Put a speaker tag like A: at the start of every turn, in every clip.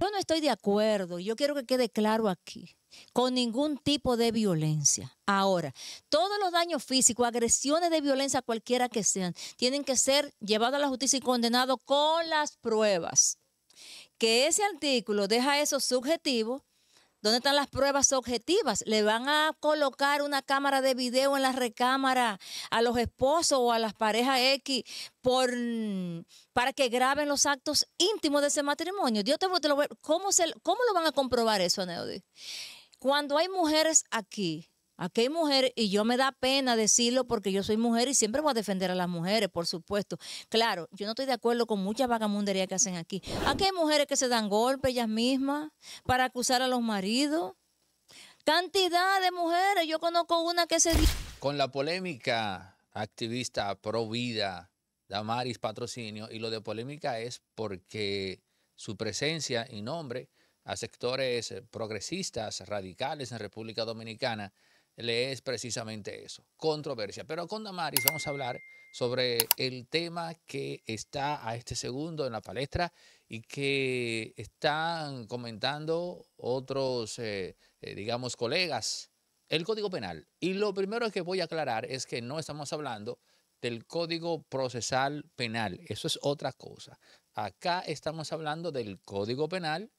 A: Yo no estoy de acuerdo, yo quiero que quede claro aquí, con ningún tipo de violencia. Ahora, todos los daños físicos, agresiones de violencia, cualquiera que sean, tienen que ser llevados a la justicia y condenados con las pruebas. Que ese artículo deja eso subjetivo ¿Dónde están las pruebas objetivas? ¿Le van a colocar una cámara de video en la recámara a los esposos o a las parejas X por, para que graben los actos íntimos de ese matrimonio? Dios te, ¿cómo, ¿Cómo lo van a comprobar eso, Neody? Cuando hay mujeres aquí Aquí hay mujeres, y yo me da pena decirlo porque yo soy mujer y siempre voy a defender a las mujeres, por supuesto. Claro, yo no estoy de acuerdo con mucha vagamundería que hacen aquí. Aquí hay mujeres que se dan golpes ellas mismas para acusar a los maridos. Cantidad de mujeres, yo conozco una que se...
B: Con la polémica activista pro vida, Damaris Patrocinio, y lo de polémica es porque su presencia y nombre a sectores progresistas, radicales en República Dominicana, le es precisamente eso, controversia. Pero con Damaris vamos a hablar sobre el tema que está a este segundo en la palestra y que están comentando otros, eh, eh, digamos, colegas, el Código Penal. Y lo primero que voy a aclarar es que no estamos hablando del Código Procesal Penal, eso es otra cosa. Acá estamos hablando del Código Penal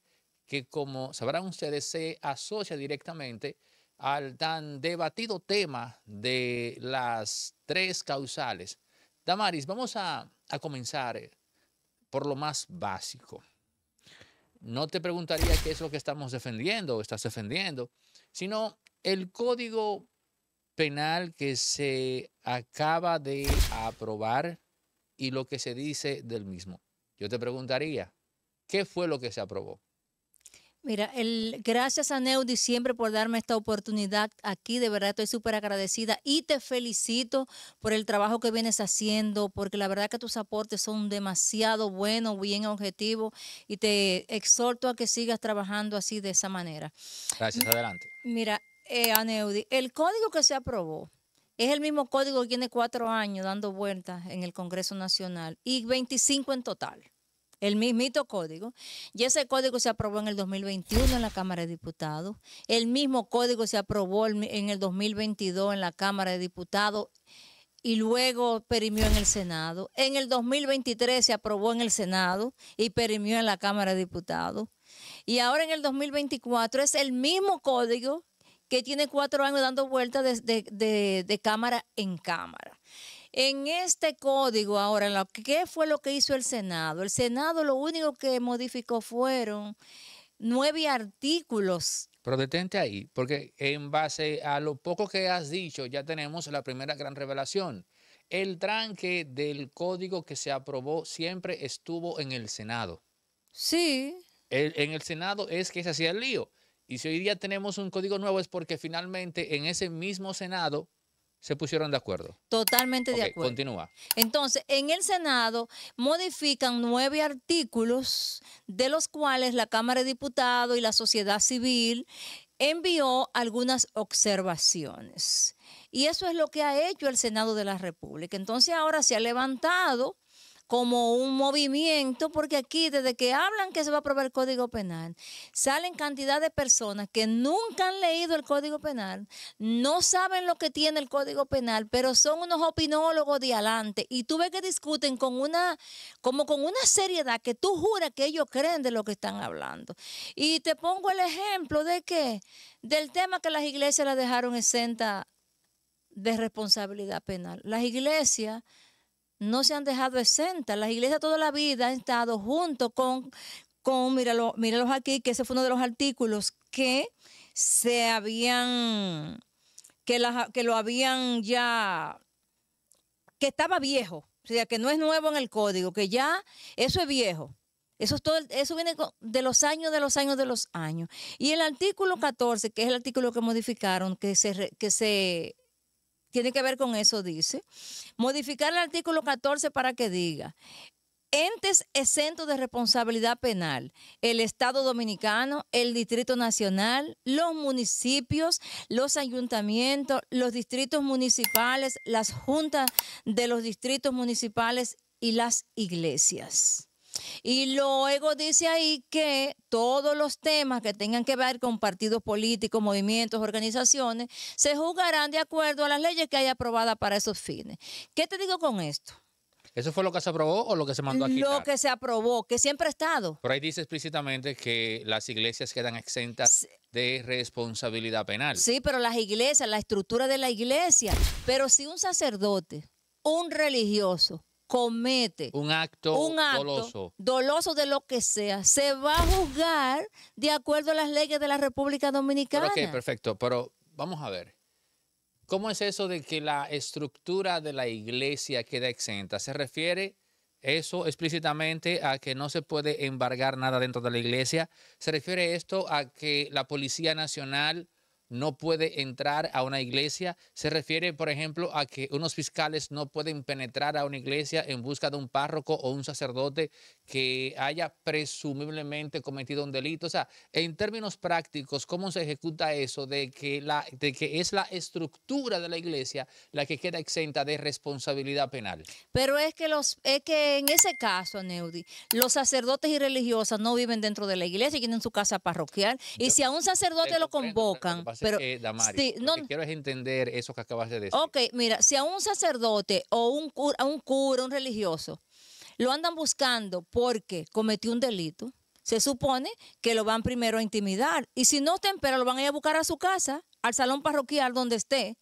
B: que, como sabrán ustedes, se asocia directamente al tan debatido tema de las tres causales. Damaris, vamos a, comenzar eh, por lo más básico. No te preguntaría qué es lo que estamos defendiendo o estás defendiendo, sino el código penal que se acaba de aprobar y lo que se dice del mismo. Yo te preguntaría, ¿qué fue lo que se aprobó?
A: Mira, el, gracias a Neudi siempre por darme esta oportunidad aquí. De verdad estoy súper agradecida y te felicito por el trabajo que vienes haciendo, porque la verdad que tus aportes son demasiado buenos, bien objetivos y te exhorto a que sigas trabajando así de esa manera. Gracias, adelante. Mira, eh, Neudi, el código que se aprobó, es el mismo código que tiene cuatro años dando vueltas en el Congreso Nacional y 25 en total el mismito código. Y ese código se aprobó en el 2021 en la Cámara de Diputados. El mismo código se aprobó en el 2022 en la Cámara de Diputados y luego perimió en el Senado. En el 2023 se aprobó en el Senado y perimió en la Cámara de Diputados. Y ahora en el 2024 es el mismo código que tiene cuatro años dando vueltas de, de cámara en cámara. En este código, ahora, ¿qué fue lo que hizo el Senado? El Senado lo único que modificó fueron nueve artículos.
B: Pero detente ahí, porque en base a lo poco que has dicho, ya tenemos la primera gran revelación. El tranque del código que se aprobó siempre estuvo en el Senado. Sí. en el Senado es que se hacía el lío. Y si hoy día tenemos un código nuevo es porque finalmente en ese mismo Senado se pusieron de acuerdo.
A: Totalmente de acuerdo. Continúa. Entonces, en el Senado modifican nueve artículos, de los cuales la Cámara de Diputados y la sociedad civil envió algunas observaciones. Y eso es lo que ha hecho el Senado de la República. Entonces ahora se ha levantado como un movimiento, porque aquí desde que hablan que se va a aprobar el Código Penal, salen cantidad de personas que nunca han leído el Código Penal, no saben lo que tiene el Código Penal, pero son unos opinólogos de adelante. Y tú ves que discuten con una, como con una seriedad que tú juras que ellos creen de lo que están hablando. Y te pongo el ejemplo de qué? Del tema que las iglesias la dejaron exenta de responsabilidad penal. Las iglesias no se han dejado exentas. Las iglesias toda la vida han estado junto con, con míralo, míralos aquí, que ese fue uno de los artículos que se habían, que, que lo habían ya, que estaba viejo, o sea, que no es nuevo en el código, que ya eso es viejo. Eso, es todo, eso viene de los años, de los años, de los años. Y el artículo 14, que es el artículo que modificaron, que se, que se tiene que ver con eso, dice. Modificar el artículo 14 para que diga, entes exentos de responsabilidad penal, el Estado Dominicano, el Distrito Nacional, los municipios, los ayuntamientos, los distritos municipales, las juntas de los distritos municipales y las iglesias. Y luego dice ahí que todos los temas que tengan que ver con partidos políticos, movimientos, organizaciones, se juzgarán de acuerdo a las leyes que hay aprobadas para esos fines. ¿Qué te digo con esto?
B: ¿Eso fue lo que se aprobó o lo que se mandó aquí? Lo
A: que se aprobó, que siempre ha estado.
B: Pero ahí dice explícitamente que las iglesias quedan exentas de responsabilidad penal. Sí,
A: pero las iglesias, la estructura de la iglesia. Pero si un sacerdote, un religioso, comete
B: un acto, un
A: doloso. de lo que sea, se va a juzgar de acuerdo a las leyes de la República Dominicana. ok,
B: perfecto, pero vamos a ver. ¿Cómo es eso de que la estructura de la iglesia queda exenta? ¿Se refiere eso explícitamente a que no se puede embargar nada dentro de la iglesia? ¿Se refiere esto a que la Policía Nacional no puede entrar a una iglesia. Se refiere, por ejemplo, a que unos fiscales no pueden penetrar a una iglesia en busca de un párroco o un sacerdote que haya presumiblemente cometido un delito. O sea, en términos prácticos, ¿cómo se ejecuta eso de que, la, de que es la estructura de la iglesia la que queda exenta de responsabilidad penal?
A: Pero es que, los, es que en ese caso, Neudi, los sacerdotes y religiosas no viven dentro de la iglesia, tienen su casa parroquial. Y si a un sacerdote lo convocan pero, eh, lo que
B: quiero es entender eso que acabas de decir. Ok,
A: mira, si a un sacerdote o un cura, a un cura, un religioso, lo andan buscando porque cometió un delito, se supone que lo van primero a intimidar. Y si no temprano lo van a ir a buscar a su casa, al salón parroquial donde esté,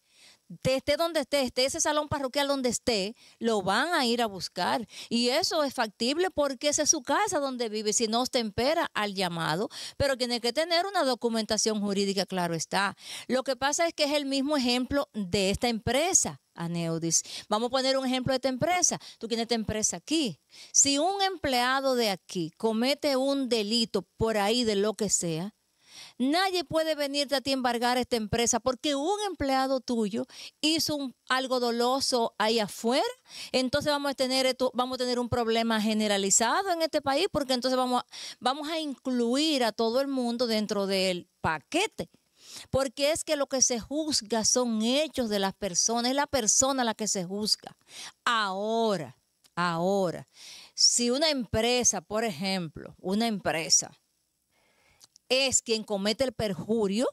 A: de esté donde esté, esté ese salón parroquial donde esté, lo van a ir a buscar. Y eso es factible porque esa es su casa donde vive, si no tempera al llamado, pero tiene que tener una documentación jurídica, claro está. Lo que pasa es que es el mismo ejemplo de esta empresa. Aneudis. Vamos a poner un ejemplo de esta empresa. Tú tienes esta empresa aquí. Si un empleado de aquí comete un delito por ahí de lo que sea, Nadie puede venirte a ti embargar esta empresa porque un empleado tuyo hizo algo doloso ahí afuera. Entonces vamos a, tener vamos a tener un problema generalizado en este país porque entonces vamos vamos a incluir a todo el mundo dentro del paquete porque es que lo que se juzga son hechos de las personas, es la persona la que se juzga. Ahora, ahora, si una empresa, por ejemplo, una empresa es quien comete el perjurio,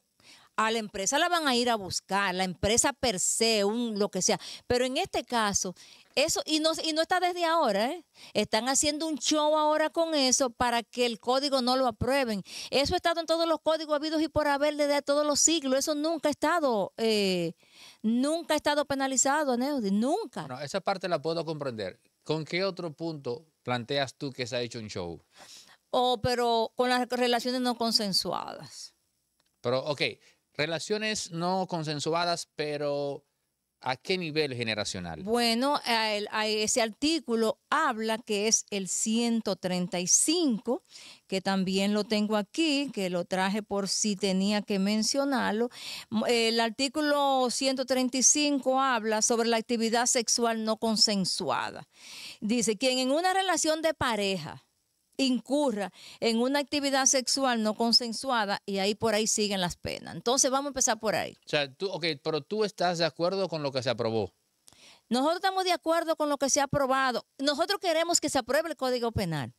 A: a la empresa la van a ir a buscar, la empresa per se, un, lo que sea. Pero en este caso, eso, y no, y no está desde ahora, ¿eh? están haciendo un show ahora con eso para que el código no lo aprueben. Eso ha estado en todos los códigos habidos y por haber desde todos los siglos. Eso nunca ha estado, eh, nunca ha estado penalizado, ¿no? nunca.
B: No, esa parte la puedo comprender. ¿Con qué otro punto planteas tú que se ha hecho un show?
A: o oh, pero con las relaciones no consensuadas.
B: Pero, ok, relaciones no consensuadas, pero ¿a qué nivel generacional?
A: Bueno, ese artículo habla que es el 135, que también lo tengo aquí, que lo traje por si tenía que mencionarlo. El artículo 135 habla sobre la actividad sexual no consensuada. Dice, quien en una relación de pareja, incurra en una actividad sexual no consensuada y ahí por ahí siguen las penas. Entonces vamos a empezar por ahí.
B: O sea, tú, ok, pero tú estás de acuerdo con lo que se aprobó.
A: Nosotros estamos de acuerdo con lo que se ha aprobado. Nosotros queremos que se apruebe el Código Penal.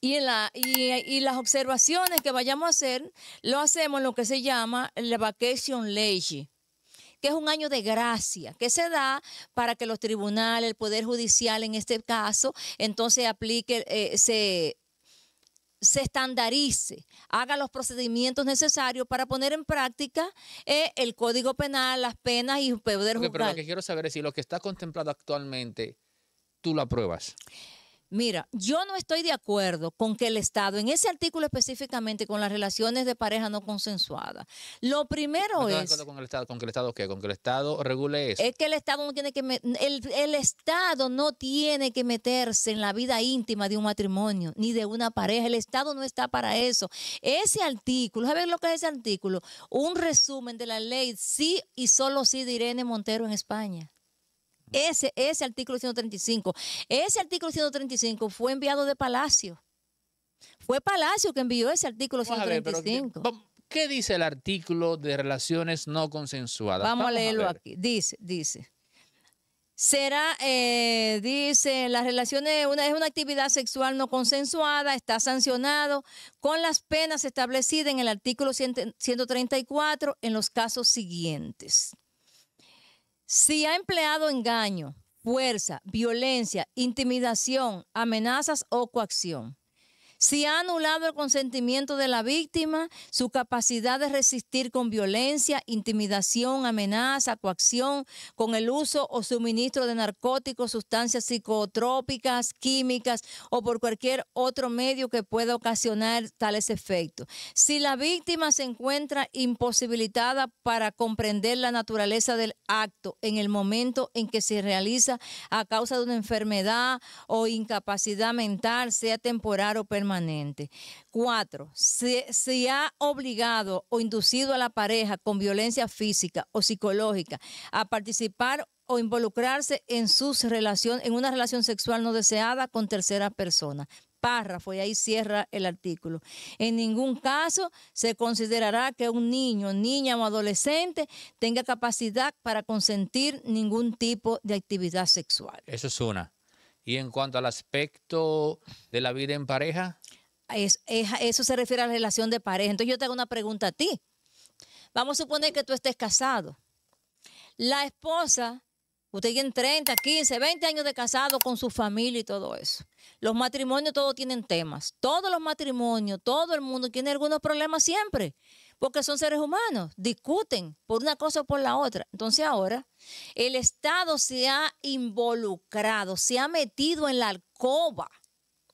A: Y, las observaciones que vayamos a hacer, lo hacemos en lo que se llama la vacation legi que es un año de gracia, que se da para que los tribunales, el Poder Judicial en este caso, entonces aplique, eh, se se estandarice, haga los procedimientos necesarios para poner en práctica eh, el Código Penal, las penas y poder Judicial. Pero lo que
B: quiero saber es si lo que está contemplado actualmente, tú lo apruebas.
A: Mira, yo no estoy de acuerdo con que el Estado, en ese artículo específicamente con las relaciones de pareja no consensuada, lo primero es... De acuerdo
B: con el Estado, con que el Estado qué, con que el Estado regule eso. Es
A: que el Estado no tiene que el, el Estado no tiene que meterse en la vida íntima de un matrimonio ni de una pareja. El Estado no está para eso. Ese artículo, a lo que es ese artículo, un resumen de la ley sí y solo sí de Irene Montero en España. Ese, ese artículo 135. Ese artículo 135 fue enviado de Palacio. Fue Palacio que envió ese artículo 135.
B: ¿qué, dice el artículo de relaciones no consensuadas? Vamos, a leerlo aquí.
A: Dice, dice. Será, eh, dice, las relaciones una, es una actividad sexual no consensuada, está sancionado con las penas establecidas en el artículo 134 en los casos siguientes. Si ha empleado engaño, fuerza, violencia, intimidación, amenazas o coacción. Si ha anulado el consentimiento de la víctima, su capacidad de resistir con violencia, intimidación, amenaza, coacción, con el uso o suministro de narcóticos, sustancias psicotrópicas, químicas o por cualquier otro medio que pueda ocasionar tales efectos. Si la víctima se encuentra imposibilitada para comprender la naturaleza del acto en el momento en que se realiza a causa de una enfermedad o incapacidad mental, sea temporal o permanente, permanente. Cuatro, se ha obligado o inducido a la pareja con violencia física o psicológica a participar o involucrarse en sus relación, en una relación sexual no deseada con tercera persona. Párrafo, y ahí cierra el artículo. En ningún caso se considerará que un niño, niña o adolescente tenga capacidad para consentir ningún tipo de actividad sexual.
B: Eso es una. Y en cuanto al aspecto de la vida en
A: pareja, es, eso se refiere a la relación de pareja. Entonces yo te hago una pregunta a ti. Vamos a suponer que tú estés casado. La esposa, usted tiene 30, 15, 20 años de casado con su familia y todo eso. Los matrimonios todos tienen temas. Todos los matrimonios, todo el mundo tiene algunos problemas siempre. Porque son seres humanos, discuten por una cosa o por la otra. Entonces ahora el Estado se ha involucrado, se ha metido en la alcoba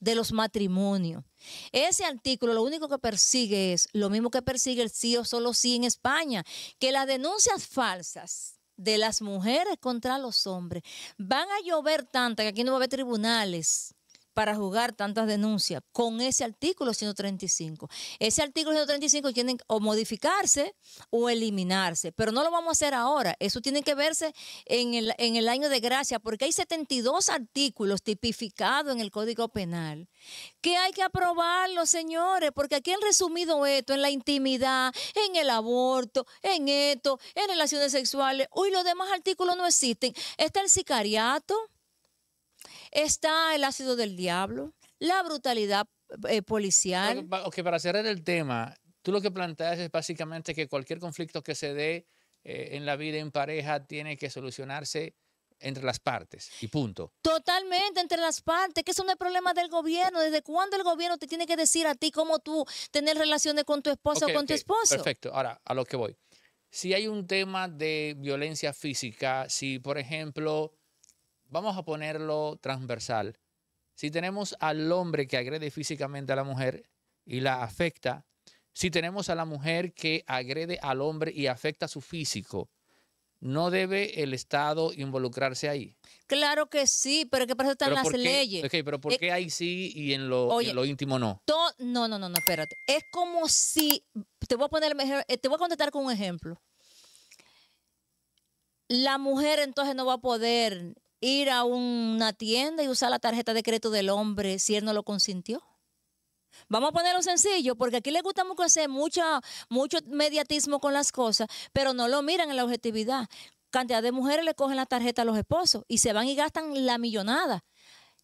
A: de los matrimonios. Ese artículo lo único que persigue es lo mismo que persigue el sí o solo sí en España, que las denuncias falsas de las mujeres contra los hombres van a llover tanto que aquí no va a haber tribunales para juzgar tantas denuncias con ese artículo 135. Ese artículo 135 tiene o modificarse o eliminarse, pero no lo vamos a hacer ahora. Eso tiene que verse en el, en el año de gracia, porque hay 72 artículos tipificados en el Código Penal que hay que aprobarlos, señores, porque aquí han resumido esto en la intimidad, en el aborto, en esto, en relaciones sexuales. Uy, los demás artículos no existen. Está el sicariato está el ácido del diablo, la brutalidad eh, policial.
B: Ok, para cerrar el tema, tú lo que planteas es básicamente que cualquier conflicto que se dé eh, en la vida en pareja tiene que solucionarse entre las partes y punto.
A: Totalmente entre las partes, que eso no es problema del gobierno. ¿Desde cuándo el gobierno te tiene que decir a ti cómo tú tener relaciones con tu esposa o con tu esposa? Perfecto,
B: ahora a lo que voy. Si hay un tema de violencia física, si por ejemplo vamos a ponerlo transversal. Si tenemos al hombre que agrede físicamente a la mujer y la afecta, si tenemos a la mujer que agrede al hombre y afecta su físico, ¿no debe el Estado involucrarse ahí?
A: Claro que sí, pero que para eso están las leyes. Ok, pero ¿por eh, qué
B: ahí sí y en lo, íntimo no?
A: no, no, no, no, espérate. Es como si, te voy a poner, mejor, eh, te voy a contestar con un ejemplo. La mujer entonces no va a poder ir a una tienda y usar la tarjeta de crédito del hombre si él no lo consintió? Vamos a ponerlo sencillo, porque aquí le gusta mucho hacer mucho, mucho mediatismo con las cosas, pero no lo miran en la objetividad. Cantidad de mujeres le cogen la tarjeta a los esposos y se van y gastan la millonada.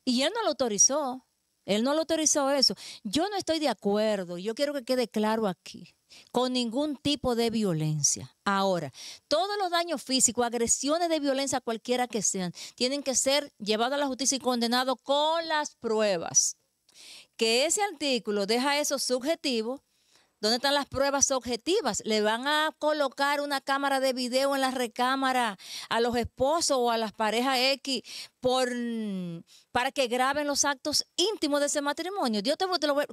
A: Y él no lo autorizó. Él no lo autorizó eso. Yo no estoy de acuerdo. Yo quiero que quede claro aquí con ningún tipo de violencia. Ahora, todos los daños físicos, agresiones de violencia cualquiera que sean, tienen que ser llevados a la justicia y condenados con las pruebas. Que ese artículo deja eso subjetivo. ¿Dónde están las pruebas objetivas? Le van a colocar una cámara de video en la recámara a los esposos o a las parejas X por, para que graben los actos íntimos de ese matrimonio. Dios te,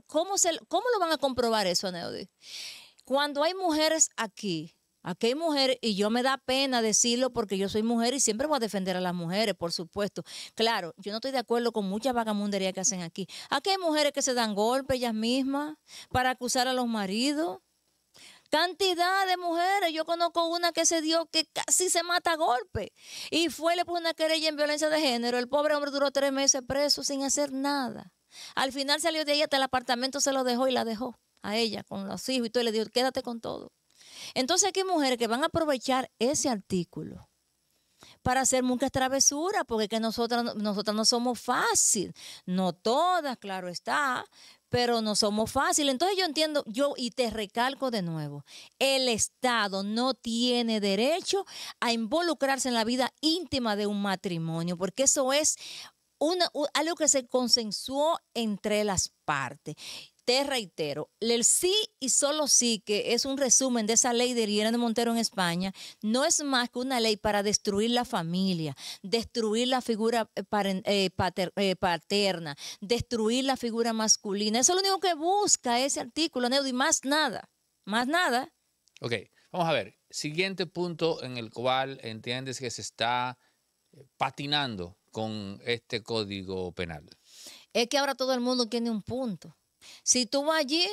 A: ¿cómo, ¿Cómo lo van a comprobar eso, Neody? Cuando hay mujeres aquí, aquí hay mujeres, y yo me da pena decirlo porque yo soy mujer y siempre voy a defender a las mujeres, por supuesto. Claro, yo no estoy de acuerdo con mucha vagamundería que hacen aquí. Aquí hay mujeres que se dan golpes ellas mismas para acusar a los maridos. Cantidad de mujeres, yo conozco una que se dio que casi se mata a golpe y fue, le puso una querella en violencia de género. El pobre hombre duró tres meses preso sin hacer nada. Al final salió de ella, hasta el apartamento, se lo dejó y la dejó a ella con los hijos y todo, le dijo, quédate con todo. Entonces aquí hay mujeres que van a aprovechar ese artículo para hacer muchas travesuras, porque que nosotras, no somos fácil, no todas, claro está, pero no somos fácil. Entonces yo entiendo, yo y te recalco de nuevo, el Estado no tiene derecho a involucrarse en la vida íntima de un matrimonio, porque eso es algo que se consensuó entre las partes te reitero, el sí y solo sí, que es un resumen de esa ley de Irene de Montero en España, no es más que una ley para destruir la familia, destruir la figura eh, eh, eh, paterna, destruir la figura masculina. Eso es lo único que busca ese artículo, Y más nada, más nada.
B: Ok, vamos a ver, siguiente punto en el cual entiendes que se está patinando con este código penal.
A: Es que ahora todo el mundo tiene un punto. Si tú vas allí,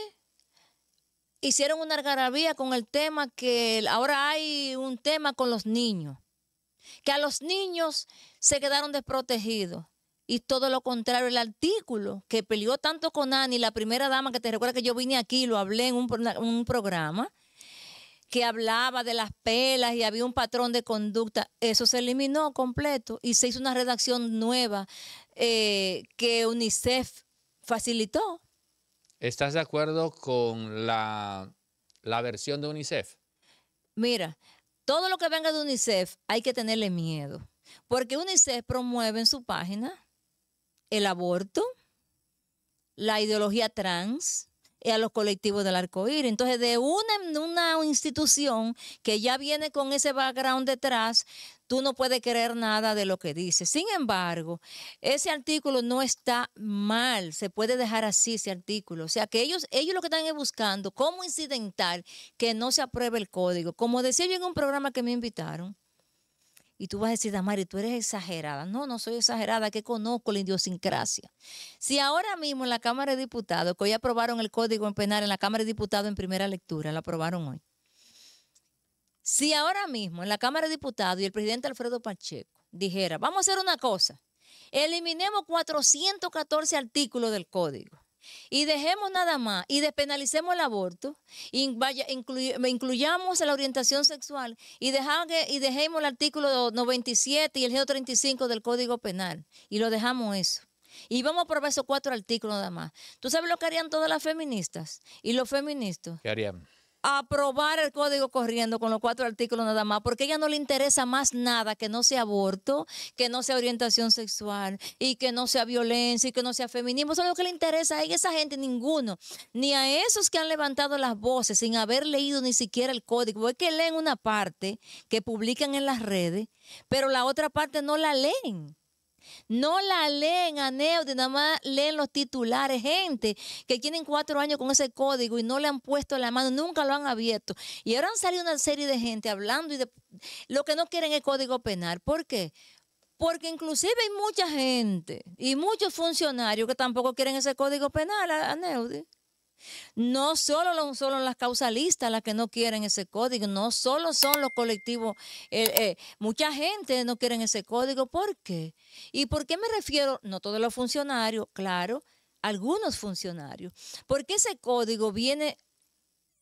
A: hicieron una algarabía con el tema que ahora hay un tema con los niños, que a los niños se quedaron desprotegidos. Y todo lo contrario, el artículo que peleó tanto con Ani, la primera dama que te recuerda que yo vine aquí y lo hablé en un, programa, que hablaba de las pelas y había un patrón de conducta, eso se eliminó completo y se hizo una redacción nueva eh, que UNICEF facilitó
B: ¿Estás de acuerdo con la, versión de UNICEF?
A: Mira, todo lo que venga de UNICEF hay que tenerle miedo, porque UNICEF promueve en su página el aborto, la ideología trans, y a los colectivos del arcoíris. Entonces, de una, una institución que ya viene con ese background detrás, tú no puedes creer nada de lo que dice. Sin embargo, ese artículo no está mal, se puede dejar así ese artículo. O sea, que ellos, ellos lo que están buscando, como incidental, que no se apruebe el código. Como decía yo en un programa que me invitaron, y tú vas a decir, Damari, tú eres exagerada. No, no soy exagerada, que conozco la idiosincrasia. Si ahora mismo en la Cámara de Diputados, que hoy aprobaron el código en penal en la Cámara de Diputados en primera lectura, la aprobaron hoy si ahora mismo en la Cámara de Diputados y el presidente Alfredo Pacheco dijera, vamos a hacer una cosa, eliminemos 414 artículos del código y dejemos nada más y despenalicemos el aborto, incluyamos la orientación sexual y, dejemos el artículo 97 y el G35 del Código Penal y lo dejamos eso. Y vamos a probar esos cuatro artículos nada más. ¿Tú sabes lo que harían todas las feministas y los feministas? ¿Qué harían? aprobar el código corriendo con los cuatro artículos nada más, porque a ella no le interesa más nada que no sea aborto, que no sea orientación sexual y que no sea violencia y que no sea feminismo. Eso es lo que le interesa a esa gente, ninguno. Ni a esos que han levantado las voces sin haber leído ni siquiera el código. Es que leen una parte que publican en las redes, pero la otra parte no la leen. No la leen a Neudi, nada más leen los titulares, gente que tienen cuatro años con ese código y no le han puesto la mano, nunca lo han abierto. Y ahora han salido una serie de gente hablando y de, lo que no quieren el código penal. ¿Por qué? Porque inclusive hay mucha gente y muchos funcionarios que tampoco quieren ese código penal a, a no solo son las causalistas las que no quieren ese código, no solo son los colectivos, eh, eh, mucha gente no quiere ese código. ¿Por qué? ¿Y por qué me refiero? No todos los funcionarios, claro, algunos funcionarios. Porque ese código viene,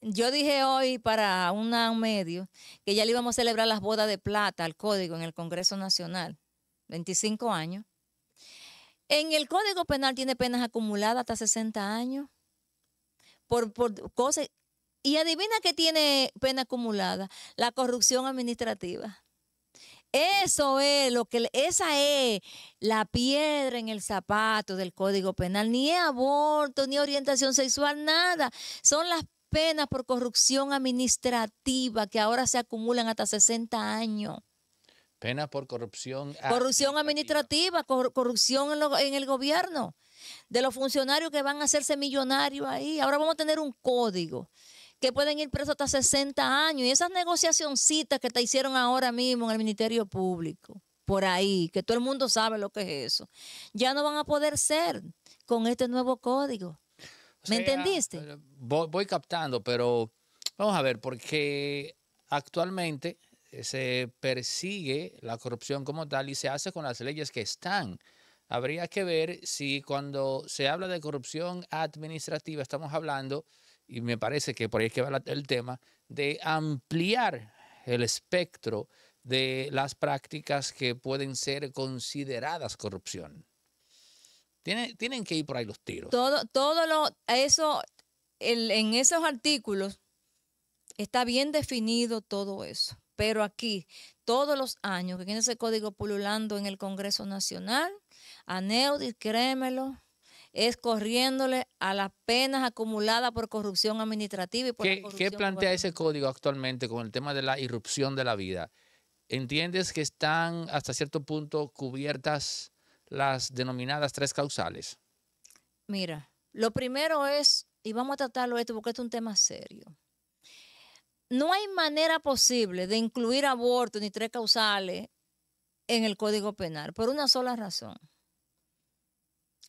A: yo dije hoy para un medio que ya le íbamos a celebrar las bodas de plata al código en el Congreso Nacional, 25 años. En el Código Penal tiene penas acumuladas hasta 60 años por, por cosas. Y adivina qué tiene pena acumulada, la corrupción administrativa. Eso es lo que esa es la piedra en el zapato del Código Penal, ni aborto, ni orientación sexual, nada. Son las penas por corrupción administrativa que ahora se acumulan hasta 60 años.
B: Penas por corrupción. Corrupción
A: administrativa, corrupción en el gobierno de los funcionarios que van a hacerse millonarios ahí. Ahora vamos a tener un código que pueden ir presos hasta 60 años. Y esas negociacioncitas que te hicieron ahora mismo en el Ministerio Público, por ahí, que todo el mundo sabe lo que es eso, ya no van a poder ser con este nuevo código.
B: ¿Me ah, entendiste? Eh, voy captando, pero vamos a ver, porque actualmente eh, se persigue la corrupción como tal y se hace con las leyes que están. Habría que ver si cuando se habla de corrupción administrativa estamos hablando, y me parece que por ahí es que va el tema, de ampliar el espectro de las prácticas que pueden ser consideradas corrupción. Tienen, tienen que ir por ahí los tiros.
A: Todo, todo lo, eso, en esos artículos está bien definido todo eso. Pero aquí, todos los años que tiene ese código pululando en el Congreso Nacional, a Neudis, créemelo, es corriéndole a las penas acumuladas por corrupción administrativa y por ¿Qué, corrupción ¿Qué plantea ese
B: código actualmente con el tema de la irrupción de la vida? ¿Entiendes que están hasta cierto punto cubiertas las denominadas tres causales?
A: Mira, lo primero es, y vamos a tratarlo esto porque esto es un tema serio. No hay manera posible de incluir aborto ni tres causales en el Código Penal por una sola razón.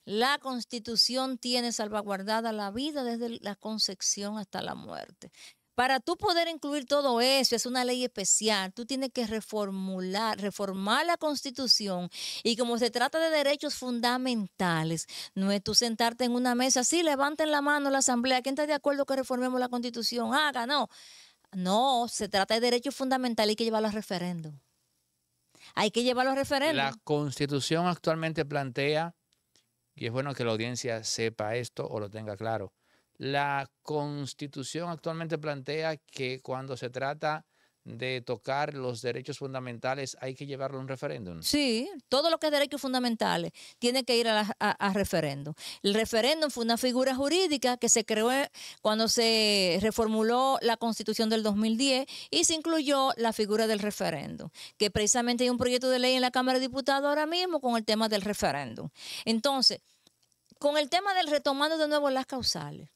A: La constitución tiene salvaguardada la vida desde la concepción hasta la muerte. Para tú poder incluir todo eso, es una ley especial, tú tienes que reformular, reformar la constitución. Y como se trata de derechos fundamentales, no es tú sentarte en una mesa, sí, levanten la mano la asamblea, ¿quién está de acuerdo que reformemos la constitución? Haga, no. No, se trata de derechos fundamentales, hay que llevarlo a referéndum. Hay que llevarlo a referéndum.
B: La constitución actualmente plantea y es bueno que la audiencia sepa esto o lo tenga claro. La constitución actualmente plantea que cuando se trata de tocar los derechos fundamentales, hay que llevarlo a un referéndum.
A: Sí, todo lo que es derechos fundamentales tiene que ir a, referéndum. El referéndum fue una figura jurídica que se creó eh, cuando se reformuló la Constitución del 2010 y se incluyó la figura del referéndum, que precisamente hay un proyecto de ley en la Cámara de Diputados ahora mismo con el tema del referéndum. Entonces, con el tema del retomando de nuevo las causales.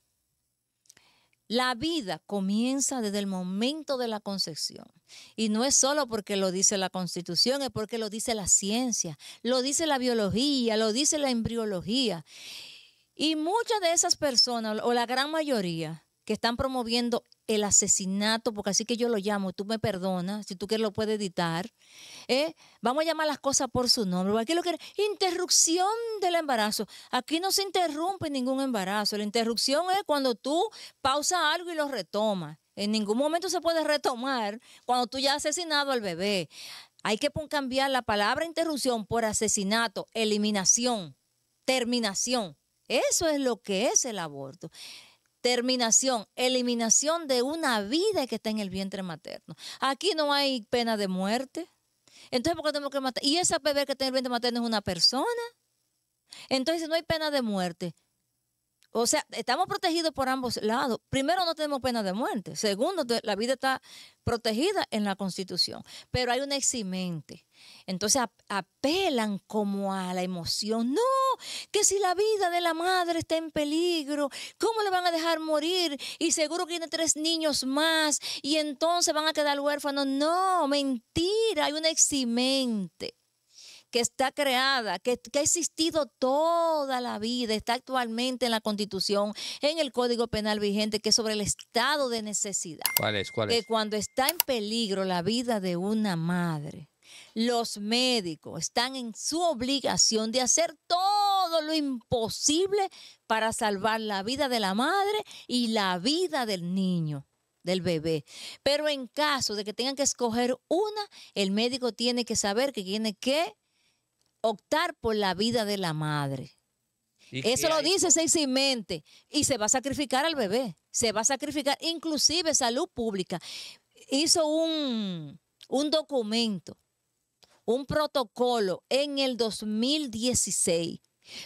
A: La vida comienza desde el momento de la concepción. Y no es solo porque lo dice la constitución, es porque lo dice la ciencia, lo dice la biología, lo dice la embriología. Y muchas de esas personas, o la gran mayoría, que están promoviendo el asesinato, porque así que yo lo llamo, tú me perdonas, si tú quieres lo puedes editar. ¿eh? Vamos a llamar las cosas por su nombre. Aquí lo que interrupción del embarazo. Aquí no se interrumpe ningún embarazo. La interrupción es cuando tú pausas algo y lo retomas. En ningún momento se puede retomar cuando tú ya has asesinado al bebé. Hay que cambiar la palabra interrupción por asesinato, eliminación, terminación. Eso es lo que es el aborto. Terminación, eliminación de una vida que está en el vientre materno. Aquí no hay pena de muerte. Entonces, ¿por qué tenemos que matar? Y esa bebé que está en el vientre materno es una persona. Entonces, no hay pena de muerte. O sea, estamos protegidos por ambos lados. Primero, no tenemos pena de muerte. Segundo, la vida está protegida en la Constitución. Pero hay un eximente. Entonces apelan como a la emoción. No, que si la vida de la madre está en peligro, ¿cómo le van a dejar morir? Y seguro que tiene tres niños más y entonces van a quedar huérfanos. No, mentira, hay un eximente que está creada, que, ha existido toda la vida, está actualmente en la Constitución, en el Código Penal vigente, que es sobre el estado de necesidad.
B: ¿Cuál es? ¿Cuál es? Que
A: cuando está en peligro la vida de una madre, los médicos están en su obligación de hacer todo lo imposible para salvar la vida de la madre y la vida del niño del bebé. Pero en caso de que tengan que escoger una, el médico tiene que saber que tiene que optar por la vida de la madre. Eso lo dice sencillamente. Y se va a sacrificar al bebé. Se va a sacrificar inclusive salud pública. Hizo un, documento, un protocolo en el 2016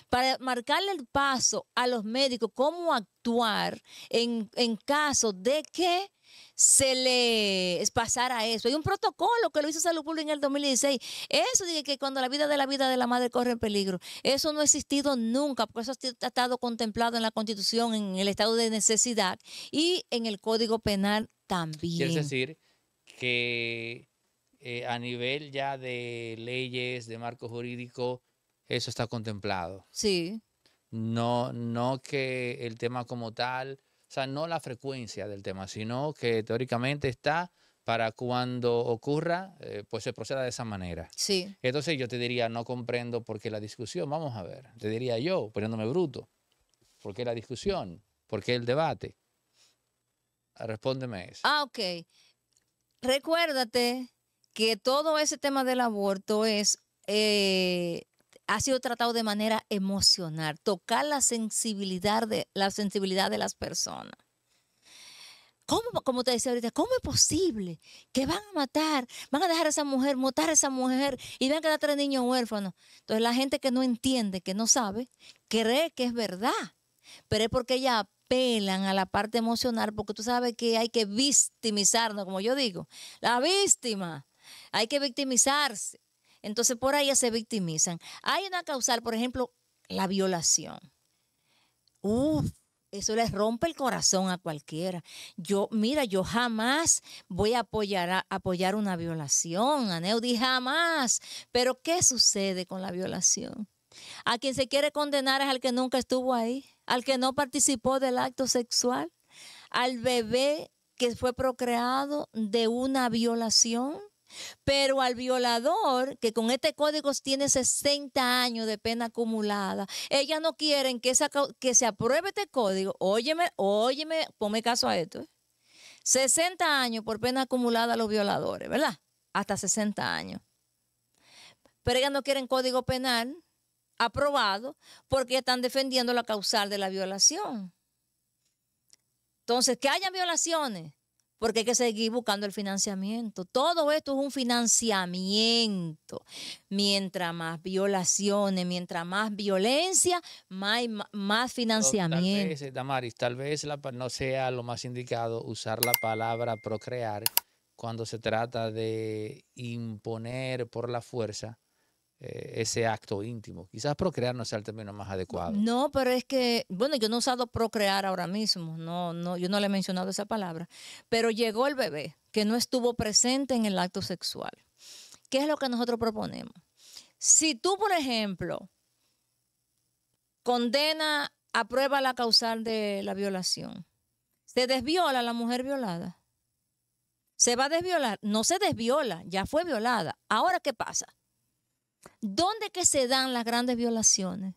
A: para marcarle el paso a los médicos cómo actuar en caso de que se le pasara eso. Hay un protocolo que lo hizo Salud Pública en el 2016. Eso dice que cuando la vida de la vida de la madre corre en peligro, eso no ha existido nunca, porque eso ha estado contemplado en la Constitución, en el estado de necesidad y en el Código Penal también. Quiere decir
B: que eh, a nivel ya de leyes, de marco jurídico, eso está contemplado. Sí. No, no que el tema como tal o sea, no la frecuencia del tema, sino que teóricamente está para cuando ocurra, eh, pues se proceda de esa manera. Sí. Entonces yo te diría, no comprendo por qué la discusión, vamos a ver, te diría yo, poniéndome bruto, ¿por qué la discusión? ¿Por qué el debate? Ah, respóndeme eso.
A: Ah, ok. Recuérdate que todo ese tema del aborto es eh, ha sido tratado de manera emocional, tocar la sensibilidad de, la sensibilidad de las personas. ¿Cómo, como te decía ahorita, cómo es posible que van a matar, van a dejar a esa mujer, matar a esa mujer y van a quedar tres niños huérfanos? Entonces la gente que no entiende, que no sabe, cree que es verdad, pero es porque ella apelan a la parte emocional, porque tú sabes que hay que victimizarnos, como yo digo, la víctima, hay que victimizarse. Entonces por ahí se victimizan. Hay una causal, por ejemplo, la violación. Uf, eso les rompe el corazón a cualquiera. Yo, mira, yo jamás voy a apoyar, a, apoyar una violación, a Neudi, jamás. Pero ¿qué sucede con la violación? A quien se quiere condenar es al que nunca estuvo ahí, al que no participó del acto sexual, al bebé que fue procreado de una violación. Pero al violador, que con este código tiene 60 años de pena acumulada, ellas no quieren que, se apruebe este código. Óyeme, óyeme, ponme caso a esto. 60 ¿eh? años por pena acumulada a los violadores, ¿verdad? Hasta 60 años. Pero ellas no quieren código penal aprobado porque están defendiendo la causal de la violación. Entonces, que haya violaciones, porque hay que seguir buscando el financiamiento. Todo esto es un financiamiento. Mientras más violaciones, mientras más violencia, más, financiamiento. Tal
B: vez, Damaris, tal vez no sea lo más indicado usar la palabra procrear cuando se trata de imponer por la fuerza eh, ese acto íntimo. Quizás procrear no sea el término más adecuado.
A: No, pero es que, bueno, yo no he usado procrear ahora mismo, no, no, yo no le he mencionado esa palabra, pero llegó el bebé que no estuvo presente en el acto sexual. ¿Qué es lo que nosotros proponemos? Si tú, por ejemplo, condena, aprueba la causal de la violación, se desviola la mujer violada. Se va a desviolar, no se desviola, ya fue violada. Ahora, ¿qué pasa? ¿Dónde que se dan las grandes violaciones?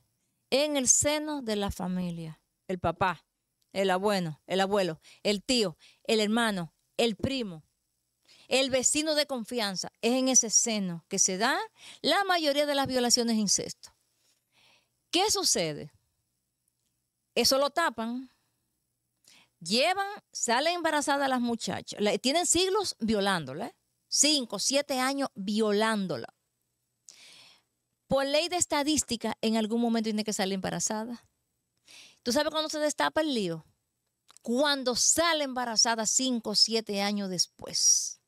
A: En el seno de la familia. El papá, el abuelo, el abuelo, el tío, el hermano, el primo, el vecino de confianza. Es en ese seno que se dan la mayoría de las violaciones de incesto. ¿Qué sucede? Eso lo tapan. Llevan, salen embarazadas las muchachas. Tienen siglos violándola. ¿eh? Cinco, siete años violándola por ley de estadística, en algún momento tiene que salir embarazada. ¿Tú sabes cuándo se destapa el lío? Cuando sale embarazada cinco o siete años después.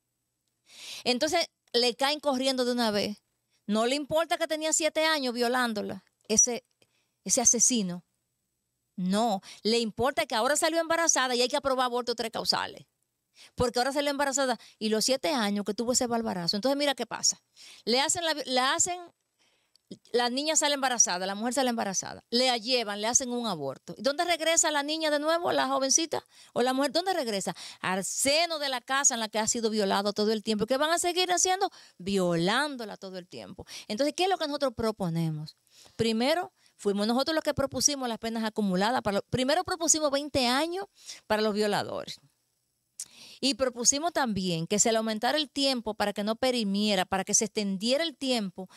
A: Entonces le caen corriendo de una vez. No le importa que tenía siete años violándola, ese, ese asesino. No, le importa que ahora salió embarazada y hay que aprobar aborto tres causales. Porque ahora salió embarazada y los siete años que tuvo ese barbarazo. Entonces, mira qué pasa. Le hacen la, hacen la niña sale embarazada, la mujer sale embarazada, le llevan, le hacen un aborto. ¿Y dónde regresa la niña de nuevo, la jovencita o la mujer? ¿Dónde regresa? Al seno de la casa en la que ha sido violado todo el tiempo. ¿Qué van a seguir haciendo? Violándola todo el tiempo. Entonces, ¿qué es lo que nosotros proponemos? Primero, fuimos nosotros los que propusimos las penas acumuladas. Para primero propusimos 20 años para los violadores. Y propusimos también que se le aumentara el tiempo para que no perimiera, para que se extendiera el tiempo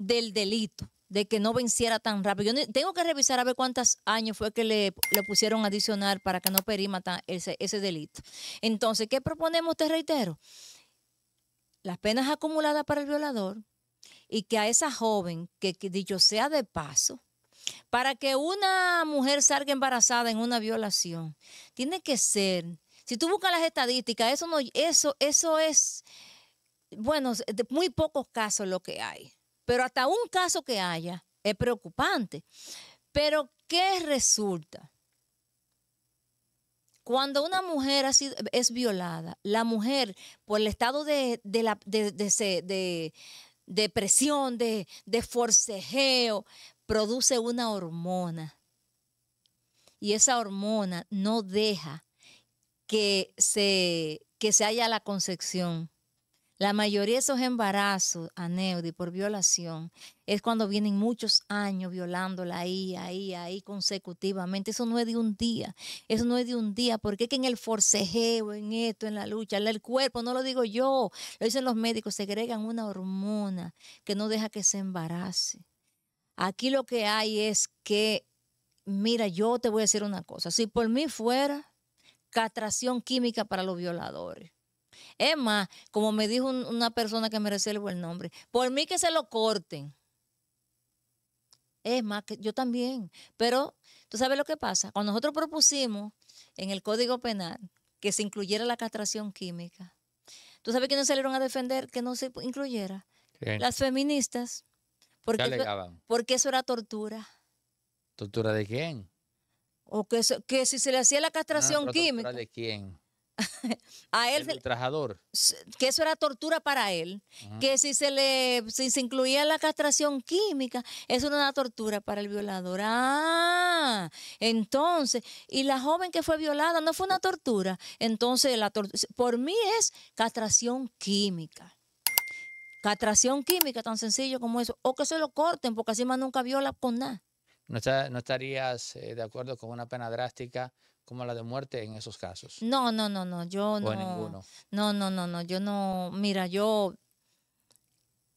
A: del delito, de que no venciera tan rápido. Yo tengo que revisar a ver cuántos años fue que le, pusieron adicional para que no perima ese, delito. Entonces, ¿qué proponemos? Te reitero, las penas acumuladas para el violador y que a esa joven, que, dicho sea de paso, para que una mujer salga embarazada en una violación, tiene que ser, si tú buscas las estadísticas, eso no, eso, eso es, bueno, muy pocos casos lo que hay pero hasta un caso que haya es preocupante. Pero ¿qué resulta? Cuando una mujer es violada, la mujer por el estado de, de, la, de, de, presión, de, forcejeo, produce una hormona. Y esa hormona no deja que se, que se haya la concepción. La mayoría de esos embarazos, Aneudi, por violación, es cuando vienen muchos años violándola ahí, ahí, ahí consecutivamente. Eso no es de un día, eso no es de un día, porque que en el forcejeo, en esto, en la lucha, en el cuerpo, no lo digo yo, lo dicen los médicos, segregan una hormona que no deja que se embarace. Aquí lo que hay es que, mira, yo te voy a decir una cosa, si por mí fuera, catración química para los violadores es más, como me dijo una persona que me el el nombre, por mí que se lo corten. Es más, que yo también. Pero tú sabes lo que pasa. Cuando nosotros propusimos en el Código Penal que se incluyera la castración química, tú sabes quiénes salieron a defender que no se incluyera. Las feministas. Porque, eso, porque eso era tortura.
B: ¿Tortura de quién?
A: O que, que si se le hacía la castración ah, química. ¿Tortura de quién? a él el
B: ultrajador.
A: que eso era tortura para él, que si se le si se incluía la castración química, eso era una tortura para el violador. Ah, entonces, y la joven que fue violada no fue una tortura, entonces la por mí es castración química. Castración química tan sencillo como eso, o que se lo corten porque así más nunca viola con nada.
B: No, estarías eh, de acuerdo con una pena drástica como la de muerte en esos casos?
A: No, no, no, no, yo no. No, no, no, no, yo no. Mira, yo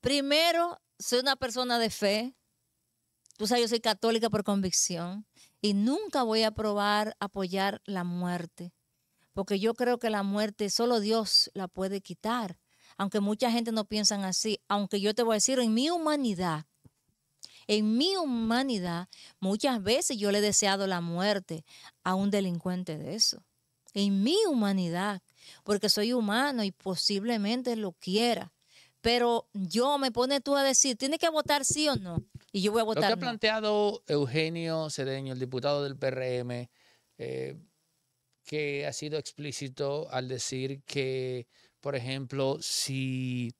A: primero soy una persona de fe. Tú sabes, yo soy católica por convicción y nunca voy a probar apoyar la muerte, porque yo creo que la muerte solo Dios la puede quitar aunque mucha gente no piensa así, aunque yo te voy a decir, en mi humanidad, en mi humanidad, muchas veces yo le he deseado la muerte a un delincuente de eso. En mi humanidad, porque soy humano y posiblemente lo quiera. Pero yo me pone tú a decir, tiene que votar sí o no. Y yo voy a votar. Lo que ha
B: planteado Eugenio Cedeño, el diputado del PRM, eh, que ha sido explícito al decir que, por ejemplo, si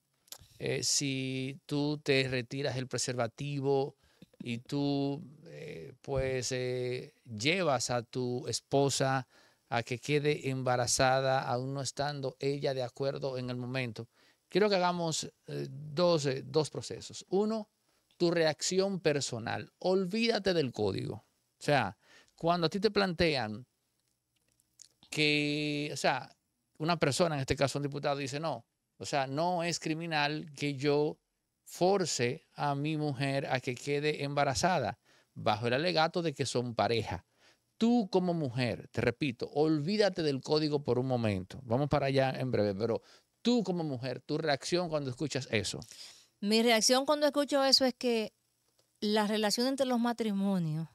B: eh, si tú te retiras el preservativo y tú eh, pues eh, llevas a tu esposa a que quede embarazada aún no estando ella de acuerdo en el momento. Quiero que hagamos dos, dos procesos. Uno, tu reacción personal. Olvídate del código. O sea, cuando a ti te plantean que, o sea, una persona, en este caso un diputado, dice, no, o sea, no es criminal que yo force a mi mujer a que quede embarazada bajo el alegato de que son pareja. Tú como mujer, te repito, olvídate del código por un momento. Vamos para allá en breve, pero tú como mujer, tu reacción cuando escuchas eso.
A: Mi reacción cuando escucho eso es que la relación entre los matrimonios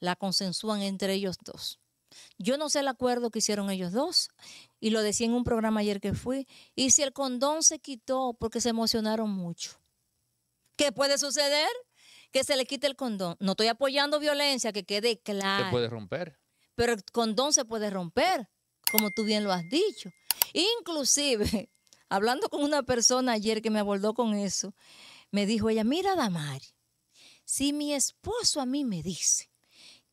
A: la consensúan entre ellos dos. Yo no sé el acuerdo que hicieron ellos dos, y lo decía en un programa ayer que fui, y si el condón se quitó porque se emocionaron mucho. ¿Qué puede suceder? Que se le quite el condón. No estoy apoyando violencia, que quede claro. Se puede romper. Pero el condón se puede romper, como tú bien lo has dicho. Inclusive, hablando con una persona ayer que me abordó con eso, me dijo ella, mira Damari, si mi esposo a mí me dice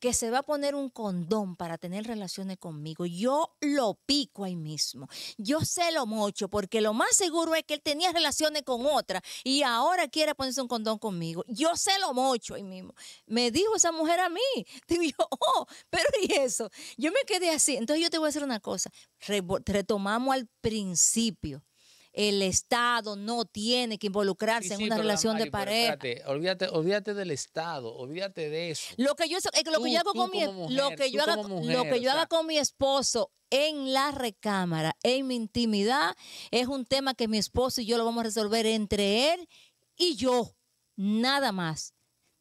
A: que se va a poner un condón para tener relaciones conmigo, yo lo pico ahí mismo. Yo sé lo mucho porque lo más seguro es que él tenía relaciones con otra y ahora quiere ponerse un condón conmigo. Yo sé lo mucho ahí mismo. Me dijo esa mujer a mí. Digo oh, pero ¿y eso? Yo me quedé así. Entonces yo te voy a hacer una cosa. retomamos al principio el Estado no tiene que involucrarse en una relación de pareja.
B: olvídate, del Estado, olvídate de eso. Lo que yo, eh, que hago con mi, lo que yo haga,
A: con mi esposo en la recámara, en mi intimidad, es un tema que mi esposo y yo lo vamos a resolver entre él y yo, nada más.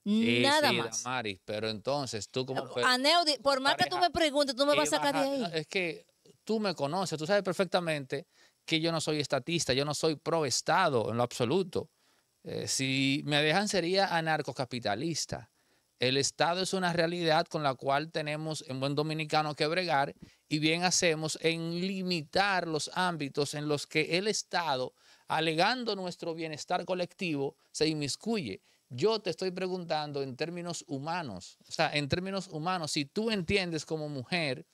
A: Nada más.
B: pero entonces tú como...
A: Aneudi, por más que tú me preguntes, tú me vas a sacar de ahí.
B: Es que tú me conoces, tú sabes perfectamente que yo no soy estatista, yo no soy pro Estado en lo absoluto. Eh, si me dejan sería anarcocapitalista. El Estado es una realidad con la cual tenemos en buen dominicano que bregar y bien hacemos en limitar los ámbitos en los que el Estado, alegando nuestro bienestar colectivo, se inmiscuye. Yo te estoy preguntando en términos humanos, o sea, en términos humanos, si tú entiendes como mujer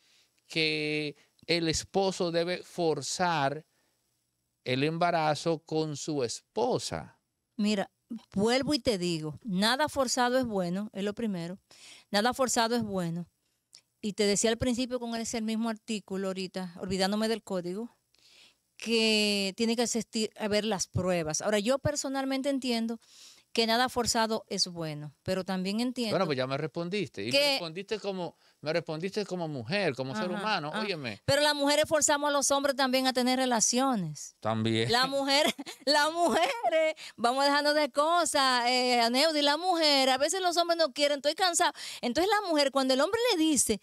B: que el esposo debe forzar el embarazo con su esposa.
A: Mira, vuelvo y te digo, nada forzado es bueno, es lo primero, nada forzado es bueno. Y te decía al principio con ese mismo artículo ahorita, olvidándome del código, que tiene que a ver las pruebas. Ahora, yo personalmente entiendo que nada forzado es bueno, pero también entiendo. Bueno, pues
B: ya me respondiste. Y me
A: respondiste como,
B: me respondiste como mujer, como ser humano. Ah, óyeme.
A: Pero las mujeres forzamos a los hombres también a tener relaciones.
B: También. La
A: mujer, las mujeres, vamos dejando de cosas, eh, a la mujer, a veces los hombres no quieren, estoy cansado. Entonces la mujer, cuando el hombre le dice,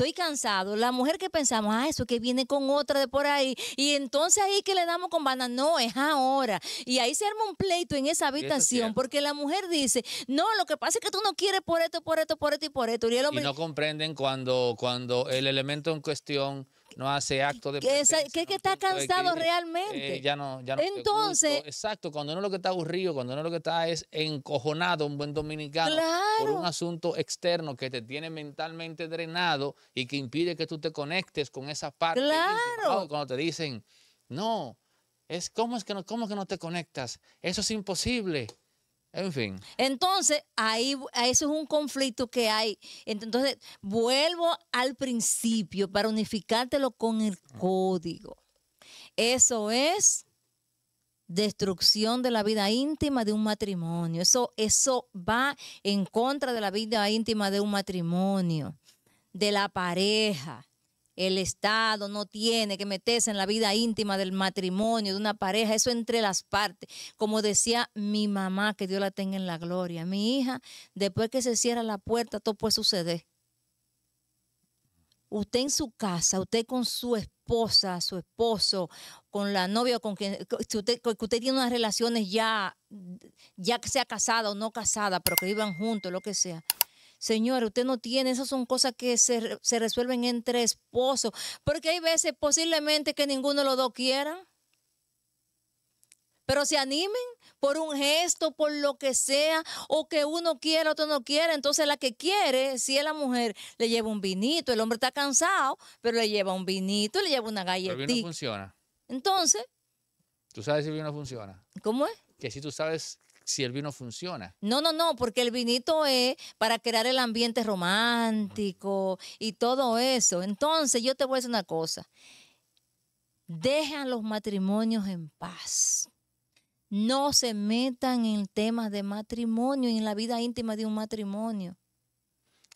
A: estoy cansado, la mujer que pensamos, ah, eso que viene con otra de por ahí, y entonces ahí que le damos con banana, no, es ahora. Y ahí se arma un pleito en esa habitación, porque la mujer dice, no, lo que pasa es que tú no quieres por esto, por esto, por esto y por esto. Y, no
B: comprenden cuando, cuando el elemento en cuestión no hace acto de que, es
A: que, está cansado eh, realmente. Eh, ya
B: no, Entonces, exacto, cuando uno lo que está aburrido, cuando uno lo que está es encojonado, un buen dominicano, por un asunto externo que te tiene mentalmente drenado y que impide que tú te conectes con esa parte. Claro. Cuando te dicen, no, es cómo es que no, cómo que no te conectas, eso es imposible. En fin.
A: Entonces, ahí eso es un conflicto que hay. Entonces, vuelvo al principio para unificártelo con el ah. código. Eso es destrucción de la vida íntima de un matrimonio. Eso, eso va en contra de la vida íntima de un matrimonio, de la pareja el Estado no tiene que meterse en la vida íntima del matrimonio, de una pareja, eso entre las partes. Como decía mi mamá, que Dios la tenga en la gloria, mi hija, después que se cierra la puerta, todo puede suceder. Usted en su casa, usted con su esposa, su esposo, con la novia, con quien que usted tiene unas relaciones ya, ya que sea casada o no casada, pero que vivan juntos, lo que sea. Señor, usted no tiene, esas son cosas que se, resuelven entre esposos, porque hay veces posiblemente que ninguno de los dos quiera. Pero se animen por un gesto, por lo que sea, o que uno quiera, otro no quiera. Entonces la que quiere, si es la mujer, le lleva un vinito. El hombre está cansado, pero le lleva un vinito, le lleva una galletita. Pero el vino funciona. Entonces.
B: ¿Tú sabes si el no funciona? ¿Cómo es? Que si tú sabes si el vino funciona.
A: No, no, no, porque el vinito es para crear el ambiente romántico y todo eso. Entonces, yo te voy a decir una cosa. Dejan los matrimonios en paz. No se metan en temas de matrimonio y en la vida íntima de un matrimonio.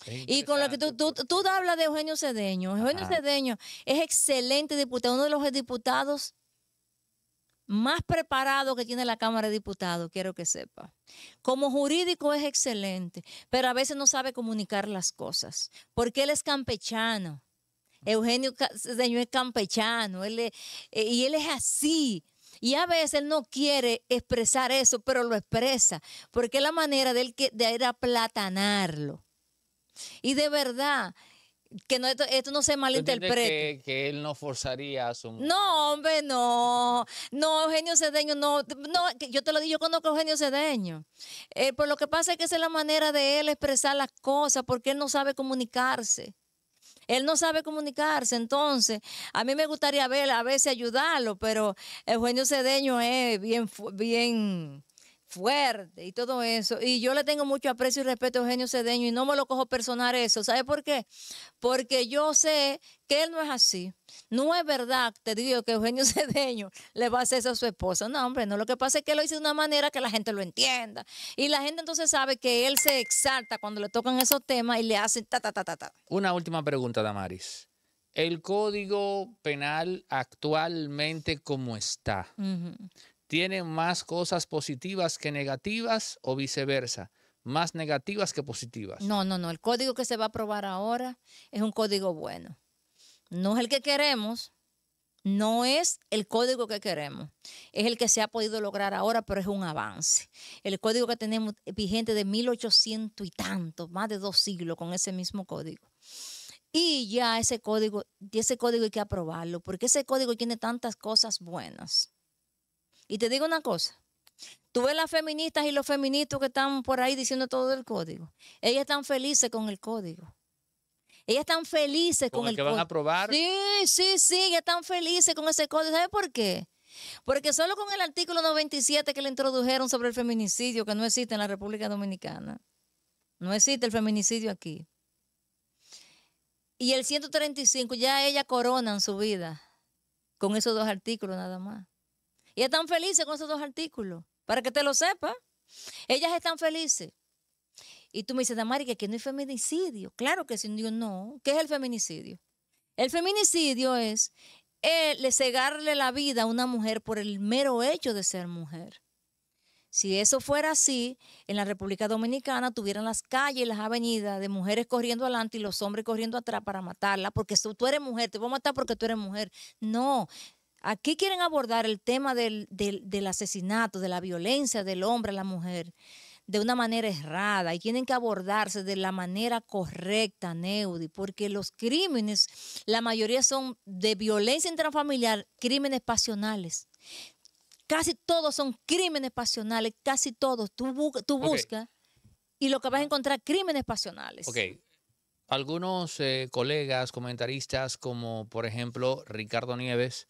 A: Y con lo que tú, tú, tú hablas de Eugenio Cedeño. Eugenio Cedeño es excelente diputado, uno de los diputados más preparado que tiene la Cámara de Diputados, quiero que sepa. Como jurídico es excelente, pero a veces no sabe comunicar las cosas, porque él es campechano. Eugenio es campechano, él eh, y él es así. Y a veces no quiere expresar eso, pero lo expresa, porque es la manera de él que, de ir platanarlo. Y de verdad, que no, esto, no se malinterprete.
B: Que, él no forzaría a su mujer.
A: No, hombre, no. No, Eugenio Cedeño, no. no yo te lo digo, yo conozco a Eugenio Cedeño. Eh, Por lo que pasa es que esa es la manera de él expresar las cosas, porque él no sabe comunicarse. Él no sabe comunicarse, entonces a mí me gustaría ver, a veces ayudarlo, pero Eugenio Cedeño es bien, bien, fuerte y todo eso. Y yo le tengo mucho aprecio y respeto a Eugenio Cedeño y no me lo cojo personal eso. ¿Sabe por qué? Porque yo sé que él no es así. No es verdad, te digo, que Eugenio Cedeño le va a hacer eso a su esposa. No, hombre, no. Lo que pasa es que él lo hizo de una manera que la gente lo entienda. Y la gente entonces sabe que él se exalta cuando le tocan esos temas y le hacen ta, ta, ta, ta, ta.
B: Una última pregunta, Damaris. El código penal actualmente cómo está, tienen más cosas positivas que negativas o viceversa, más negativas que positivas.
A: No, no, no, el código que se va a aprobar ahora es un código bueno. No es el que queremos, no es el código que queremos, es el que se ha podido lograr ahora, pero es un avance. El código que tenemos vigente de 1800 y tanto, más de dos siglos con ese mismo código. Y ya ese código, ese código hay que aprobarlo, porque ese código tiene tantas cosas buenas y te digo una cosa, Tú ves las feministas y los feministas que están por ahí diciendo todo del código. Ellas están felices con el código. Ellas están felices con, con el, el que van a aprobar. Sí, sí, sí, ellas están felices con ese código. ¿Sabes por qué? Porque solo con el artículo 97 que le introdujeron sobre el feminicidio, que no existe en la República Dominicana, no existe el feminicidio aquí. Y el 135 ya ellas coronan su vida con esos dos artículos nada más. Y están felices con esos dos artículos, para que te lo sepas. Ellas están felices. Y tú me dices, Damari, que aquí no hay feminicidio. Claro que sí, Dios no. ¿Qué es el feminicidio? El feminicidio es el eh, cegarle la vida a una mujer por el mero hecho de ser mujer. Si eso fuera así, en la República Dominicana tuvieran las calles y las avenidas de mujeres corriendo adelante y los hombres corriendo atrás para matarla, porque tú eres mujer, te voy a matar porque tú eres mujer. No, Aquí quieren abordar el tema del, asesinato, de la violencia del hombre a la mujer de una manera errada y tienen que abordarse de la manera correcta, Neudi, porque los crímenes, la mayoría son de violencia intrafamiliar, crímenes pasionales. Casi todos son crímenes pasionales, casi todos. Tú, y lo que vas a encontrar, crímenes pasionales. Ok.
B: Algunos eh, colegas, comentaristas, como por ejemplo Ricardo Nieves,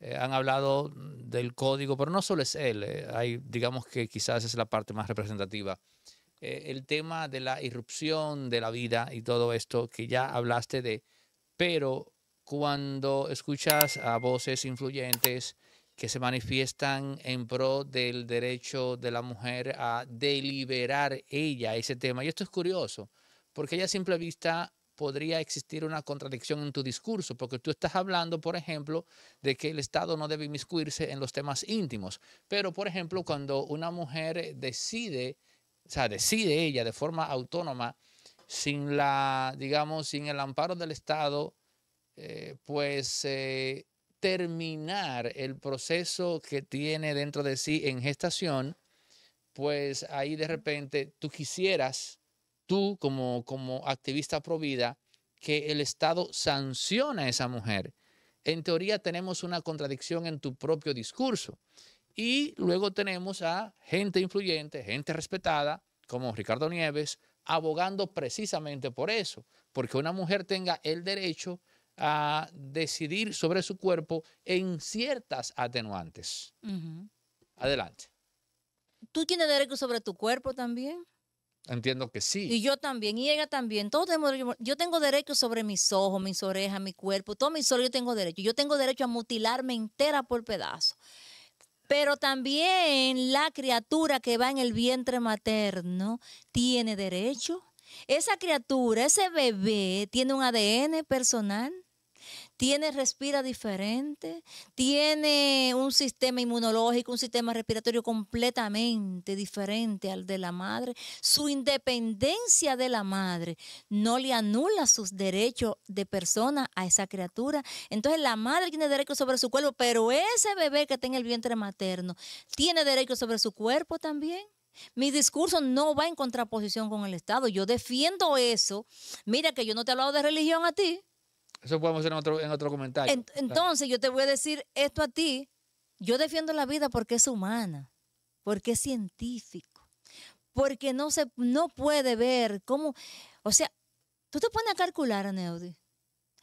B: eh, han hablado del código, pero no solo es él, eh, hay, digamos que quizás es la parte más representativa. Eh, el tema de la irrupción de la vida y todo esto que ya hablaste de, pero cuando escuchas a voces influyentes que se manifiestan en pro del derecho de la mujer a deliberar ella ese tema, y esto es curioso, porque ella a simple vista podría existir una contradicción en tu discurso, porque tú estás hablando, por ejemplo, de que el Estado no debe inmiscuirse en los temas íntimos. Pero, por ejemplo, cuando una mujer decide, o sea, decide ella de forma autónoma, sin la, digamos, sin el amparo del Estado, eh, pues eh, terminar el proceso que tiene dentro de sí en gestación, pues ahí de repente tú quisieras tú como, activista pro vida que el Estado sanciona a esa mujer. En teoría tenemos una contradicción en tu propio discurso. Y luego tenemos a gente influyente, gente respetada, como Ricardo Nieves, abogando precisamente por eso, porque una mujer tenga el derecho a decidir sobre su cuerpo en ciertas atenuantes. Adelante.
A: ¿Tú tienes derecho sobre tu cuerpo también? Entiendo que sí. Y yo también, y ella también. Todos yo tengo derecho sobre mis ojos, mis orejas, mi cuerpo, todo mi sol, yo tengo derecho. Yo tengo derecho a mutilarme entera por pedazo. Pero también la criatura que va en el vientre materno tiene derecho. Esa criatura, ese bebé, tiene un ADN personal tiene, respira diferente, tiene un sistema inmunológico, un sistema respiratorio completamente diferente al de la madre. Su independencia de la madre no le anula sus derechos de persona a esa criatura. Entonces la madre tiene derecho sobre su cuerpo, pero ese bebé que está en el vientre materno tiene derecho sobre su cuerpo también. Mi discurso no va en contraposición con el Estado. Yo defiendo eso. Mira que yo no te he hablado de religión a ti.
B: Eso podemos hacer en otro, comentario. entonces
A: yo te voy a decir esto a ti. Yo defiendo la vida porque es humana, porque es científico, porque no, se, no puede ver cómo... O sea, tú te pones a calcular, Neudi.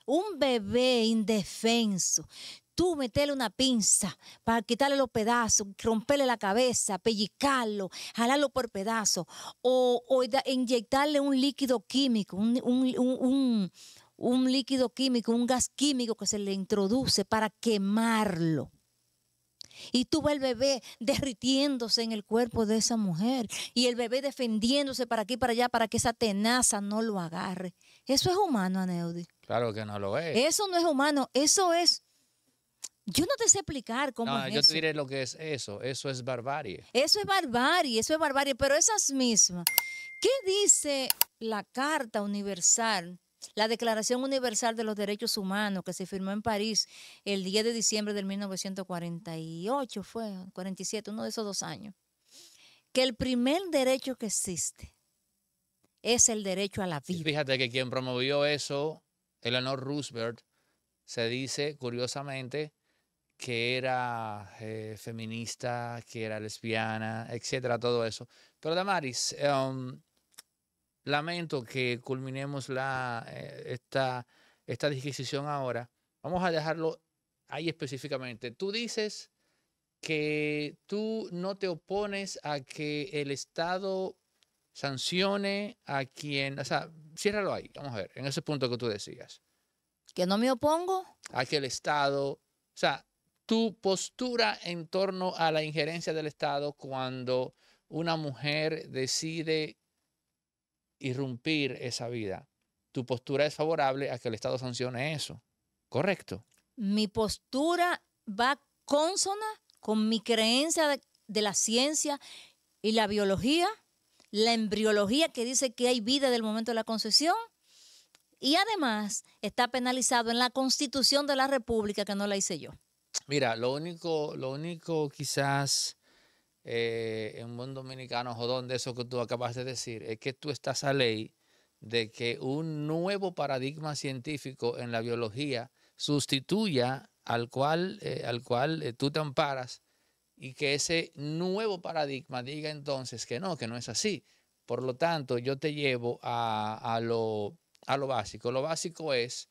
A: Un bebé indefenso, tú meterle una pinza para quitarle los pedazos, romperle la cabeza, pellicarlo, jalarlo por pedazos, o, inyectarle un líquido químico, un un líquido químico, un gas químico que se le introduce para quemarlo. Y tú ves el bebé derritiéndose en el cuerpo de esa mujer y el bebé defendiéndose para aquí, para allá, para que esa tenaza no lo agarre. Eso es humano, Aneudi.
B: Claro que no lo es. Eso
A: no es humano, eso es yo no te sé explicar cómo no, yo te diré
B: lo que es eso. Eso es barbarie.
A: Eso es barbarie, eso es barbarie. Pero esas mismas. ¿Qué dice la Carta Universal la Declaración Universal de los Derechos Humanos que se firmó en París el 10 de diciembre de 1948, fue 47, uno de esos dos años, que el primer derecho que existe es el derecho a la
B: vida. fíjate que quien promovió eso, Eleanor Roosevelt, se dice curiosamente que era eh, feminista, que era lesbiana, etcétera, todo eso. Pero Damaris, em, lamento que culminemos la, eh, esta, esta disquisición ahora. Vamos a dejarlo ahí específicamente. Tú dices que tú no te opones a que el Estado sancione a quien, o sea, ciérralo ahí, vamos a ver, en ese punto que tú decías. ¿Que no me opongo? A que el Estado, o sea, tu postura en torno a la injerencia del Estado cuando una mujer decide irrumpir esa vida. Tu postura es favorable a que el Estado sancione eso, ¿correcto?
A: Mi postura va consona con mi creencia de, la ciencia y la biología, la embriología que dice que hay vida del momento de la concesión. Y además está penalizado en la Constitución de la República, que no la hice yo.
B: Mira, lo único, lo único quizás eh, en un dominicano jodón de eso que tú acabas de decir, es que tú estás a ley de que un nuevo paradigma científico en la biología sustituya al cual, eh, al cual eh, tú te amparas y que ese nuevo paradigma diga entonces que no, que no es así. Por lo tanto, yo te llevo a, a, lo, a lo básico. Lo básico es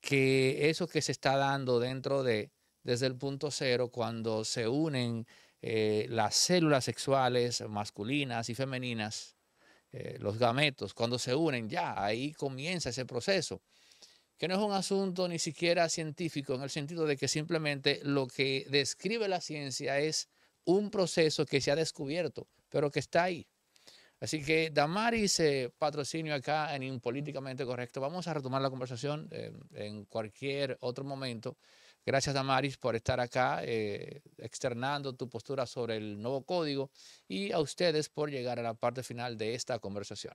B: que eso que se está dando dentro de, desde el punto cero, cuando se unen eh, las células sexuales masculinas y femeninas, eh, los gametos, cuando se unen, ya ahí comienza ese proceso, que no es un asunto ni siquiera científico en el sentido de que simplemente lo que describe la ciencia es un proceso que se ha descubierto, pero que está ahí. Así que Damaris, se eh, patrocinio acá en Políticamente Correcto. Vamos a retomar la conversación en cualquier otro momento. Gracias, a Maris por estar acá eh, externando tu postura sobre el nuevo código y a ustedes por llegar a la parte final de esta conversación.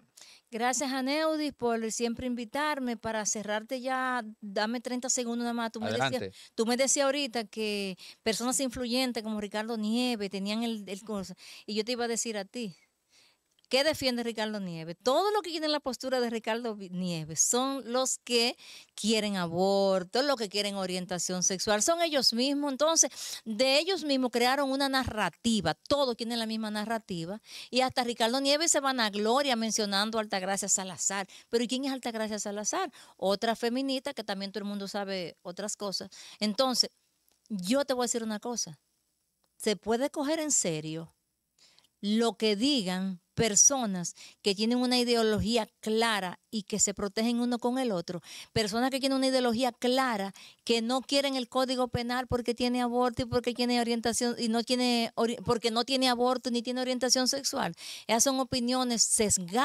A: Gracias, a Neudis por siempre invitarme. Para cerrarte ya, dame 30 segundos nada más. Tú me, decías, ahorita que personas influyentes como Ricardo Nieve tenían el, el... Y yo te iba a decir a ti, ¿Qué defiende Ricardo Nieves? Todo lo que tiene la postura de Ricardo Nieves son los que quieren aborto, los que quieren orientación sexual, son ellos mismos. Entonces, de ellos mismos crearon una narrativa, todos tienen la misma narrativa, y hasta Ricardo Nieves se van a gloria mencionando a Altagracia Salazar. Pero quién es Altagracia Salazar? Otra feminista que también todo el mundo sabe otras cosas. Entonces, yo te voy a decir una cosa. Se puede coger en serio lo que digan personas que tienen una ideología clara y que se protegen uno con el otro, personas que tienen una ideología clara, que no quieren el código penal porque tiene aborto y porque tiene orientación y no tiene porque no tiene aborto ni tiene orientación sexual. Esas son opiniones sesgadas,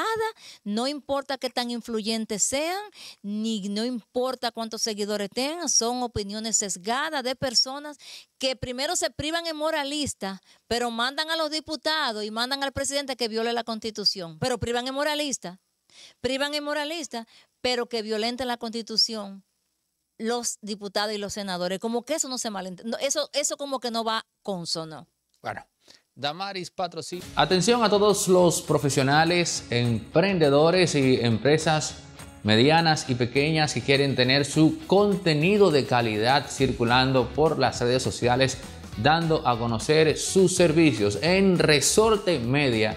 A: no importa qué tan influyentes sean, ni no importa cuántos seguidores tengan, son opiniones sesgadas de personas que primero se privan en moralista, pero mandan a los diputados y mandan al presidente que viole la constitución, pero privan en moralista, privan en moralista, pero que violenten la constitución los diputados y los senadores. Como que eso no se malentiende, eso, eso como que no va consono. Bueno,
B: Damaris patrocinio Atención a todos los profesionales, emprendedores y empresas medianas y pequeñas que quieren tener su contenido de calidad circulando por las redes sociales, dando a conocer sus servicios en Resorte Media